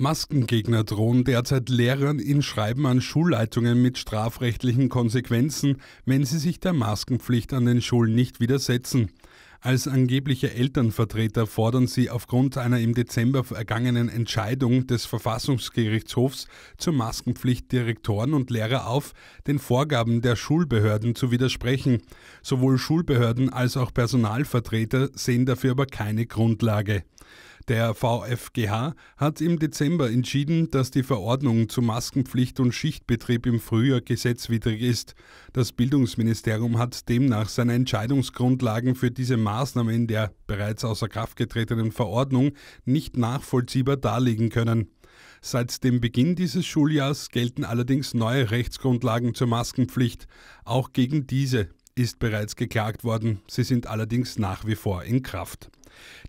Maskengegner drohen derzeit Lehrern in Schreiben an Schulleitungen mit strafrechtlichen Konsequenzen, wenn sie sich der Maskenpflicht an den Schulen nicht widersetzen. Als angebliche Elternvertreter fordern sie aufgrund einer im Dezember vergangenen Entscheidung des Verfassungsgerichtshofs zur Maskenpflicht Direktoren und Lehrer auf, den Vorgaben der Schulbehörden zu widersprechen. Sowohl Schulbehörden als auch Personalvertreter sehen dafür aber keine Grundlage. Der VfGH hat im Dezember entschieden, dass die Verordnung zu Maskenpflicht und Schichtbetrieb im Frühjahr gesetzwidrig ist. Das Bildungsministerium hat demnach seine Entscheidungsgrundlagen für diese Maßnahme in der bereits außer Kraft getretenen Verordnung nicht nachvollziehbar darlegen können. Seit dem Beginn dieses Schuljahrs gelten allerdings neue Rechtsgrundlagen zur Maskenpflicht. Auch gegen diese ist bereits geklagt worden, sie sind allerdings nach wie vor in Kraft.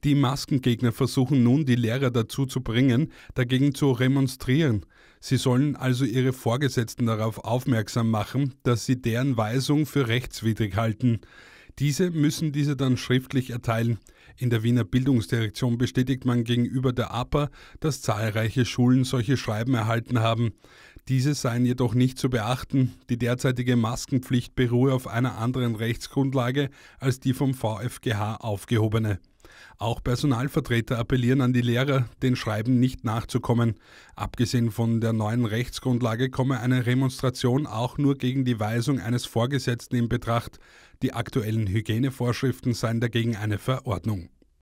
Die Maskengegner versuchen nun, die Lehrer dazu zu bringen, dagegen zu remonstrieren. Sie sollen also ihre Vorgesetzten darauf aufmerksam machen, dass sie deren Weisung für rechtswidrig halten. Diese müssen diese dann schriftlich erteilen. In der Wiener Bildungsdirektion bestätigt man gegenüber der APA, dass zahlreiche Schulen solche Schreiben erhalten haben. Diese seien jedoch nicht zu beachten. Die derzeitige Maskenpflicht beruhe auf einer anderen Rechtsgrundlage als die vom VfGH aufgehobene. Auch Personalvertreter appellieren an die Lehrer, den Schreiben nicht nachzukommen. Abgesehen von der neuen Rechtsgrundlage komme eine Remonstration auch nur gegen die Weisung eines Vorgesetzten in Betracht. Die aktuellen Hygienevorschriften seien dagegen eine Verordnung.